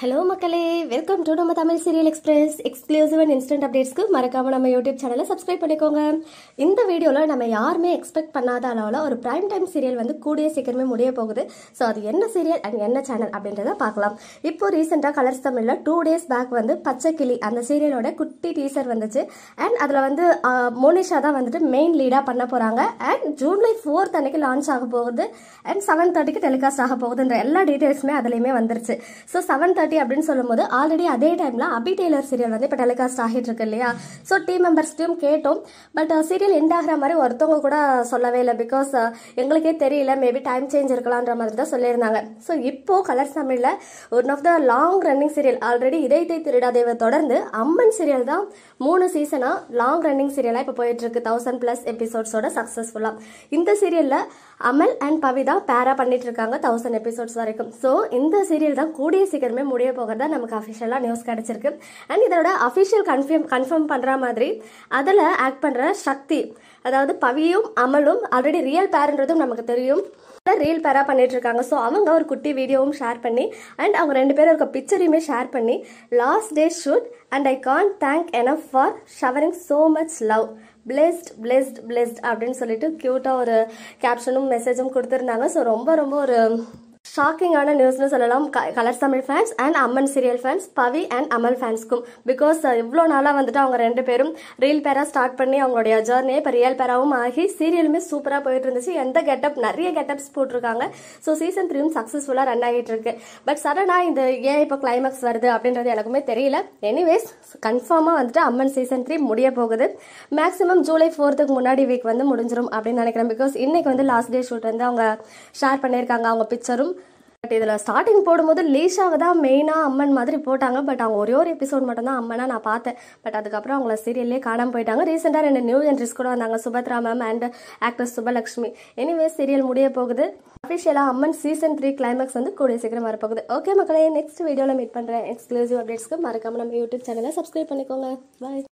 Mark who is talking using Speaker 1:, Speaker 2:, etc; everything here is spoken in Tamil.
Speaker 1: ஹலோ மக்களே வெல்கம் டு நம்ம Tamil serial express exclusive and instant அப்டேட்ஸ்க்கு மறக்காமல் நம்ம யூடியூப் சேனலை சப்ஸ்கிரைப் பண்ணிக்கோங்க இந்த வீடியோவில் நம்ம யாருமே எக்ஸ்பெக்ட் பண்ணாத அளவில் ஒரு பிரைம் டைம் சீரியல் வந்து கூடிய சீக்கிரமே முடிய போகுது ஸோ அது என்ன சீரியல் அண்ட் என்ன சேனல் அப்படின்றத பார்க்கலாம் இப்போது ரீசெண்டாக கலர்ஸ் தமிழில் டூ டேஸ் பேக் வந்து பச்சை கிளி அந்த சீரியலோட குட்டி டீசர் வந்துச்சு அண்ட் அதில் வந்து மோனிஷா தான் வந்துட்டு மெயின் லீடாக பண்ண போகிறாங்க அண்ட் ஜூலை ஃபோர்த் அன்னைக்கு லான்ச் ஆக போகுது அண்ட் செவன் தேர்ட்டிக்கு டெலிகாஸ்ட் ஆக போகுதுன்ற எல்லா டீட்டெயில்ஸுமே அதுலேயுமே வந்துருச்சு ஸோ செவன் தேர்ட்டி தேர்ட்டி அப்படின்னு சொல்லும்போது ஆல்ரெடி அதே டைமில் அபி டெய்லர் சீரியல் வந்து இப்போ டெலிகாஸ்ட் ஆகிட்டு இருக்கு இல்லையா ஸோ டீம் மெம்பர்ஸ்டையும் கேட்டோம் பட் சீரியல் எண்ட் ஆகிற மாதிரி ஒருத்தவங்க கூட சொல்லவே இல்லை பிகாஸ் uh, எங்களுக்கே தெரியல மேபி டைம் சேஞ்ச் இருக்கலான்ற மாதிரி தான் சொல்லியிருந்தாங்க ஸோ இப்போ கலர்ஸ் தமிழில் one of the long running serial already இதை இதை திருடாதேவை தொடர்ந்து அம்மன் சீரியல் தான் மூணு சீசனாக லாங் ரன்னிங் சீரியலாக இப்போ போயிட்டுருக்கு தௌசண்ட் ப்ளஸ் எபிசோட்ஸோட சக்ஸஸ்ஃபுல்லாக இந்த சீரியலில் அமல் அண்ட் பவிதா பேரா பண்ணிட்டு இருக்காங்க தௌசண்ட் எபிசோட்ஸ் வரைக்கும் ஸோ இந்த சீரியல் தான் கூடிய சீக்கிரமே முடிய போகிறதா நமக்கு அஃபிஷியலாக நியூஸ் கிடச்சிருக்கு அண்ட் இதோட அஃபிஷியல் கன்ஃபியம் கன்ஃபார்ம் பண்ணுற மாதிரி அதில் ஆக்ட் பண்ணுற சக்தி அதாவது பவியும் அமலும் ஆல்ரெடி ரியல் பேருன்றதும் நமக்கு தெரியும் ரீல் பேராக பண்ணிட்டு இருக்காங்க ஸோ அவங்க ஒரு குட்டி வீடியோவும் ஷேர் பண்ணி அண்ட் அவங்க ரெண்டு பேரும் இருக்க பிக்சரையுமே ஷேர் பண்ணி last day shoot and I can't thank enough for showering so much love blessed blessed blessed அப்படின்னு சொல்லிட்டு க்யூட்டாக ஒரு கேப்ஷனும் மெசேஜும் கொடுத்துருந்தாங்க ஸோ ரொம்ப ரொம்ப ஒரு ஷாக்கிங்கான நியூஸ்னு சொல்லலாம் Colors Tamil fans and Amman serial fans Pavi and Amal ஃபேன்ஸ்க்கும் பிகாஸ் இவ்வளோ நாளாக வந்துட்டு அவங்க ரெண்டு பேரும் ரீல் பேராக ஸ்டார்ட் பண்ணி அவங்களுடைய ஜேர்னியை இப்போ ரியல் பேராகவும் ஆகி சீரியலுமே சூப்பராக போயிட்டு இருந்துச்சு எந்த கெட்டப் நிறைய கெட்டப்ஸ் போட்டிருக்காங்க ஸோ சீசன் த்ரீயும் சக்ஸஸ்ஃபுல்லாக ரன் ஆகிட்டு இருக்கு பட் சடனாக இந்த ஏன் இப்போ கிளைமேக்ஸ் வருது அப்படின்றது எனக்குமே தெரியல எனிவேஸ் கன்ஃபார்மாக வந்துட்டு அம்மன் சீசன் த்ரீ முடிய போகுது மேக்ஸிமம் ஜூலை ஃபோர்த்துக்கு முன்னாடி வீக் வந்து முடிஞ்சிடும் அப்படின்னு நினைக்கிறேன் பிகாஸ் இன்னைக்கு வந்து லாஸ்ட் டே ஷூட் வந்து அவங்க ஷேர் பண்ணியிருக்காங்க அவங்க பிக்சரும் பட் இதில் ஸ்டார்டிங் போடும்போது லீஷாவை தான் மெயினாக அம்மன் மாதிரி போட்டாங்க பட் அவங்க ஒரே ஒரு எபிசோட் மட்டும் தான் அம்மனாக நான் பார்த்தேன் பட் அதுக்கப்புறம் அவங்கள சீரியல்லே காணாமல் போயிட்டாங்க ரீசெண்டாக ரெண்டு நியூ என்ட்ரிஸ் கூட வந்தாங்க Subhadra ma'am and actress Subbalakshmi anyway serial முடிய போகுது அஃபிஷியலாக அம்மன் சீசன் த்ரீ கிளைமேக்ஸ் வந்து கூடிய சீக்கிரம் வரப்போகுது ஓகே மக்களே நெக்ஸ்ட் வீடியோவில் மீட் பண்ணுறேன் எக்ஸ்க்ளூசிவ் அப்டேட்ஸ்க்கு மறக்காமல் நம்ம யூடியூப் சேனலை சப்ஸ்கிரைப் பண்ணிக்கோங்க பாய்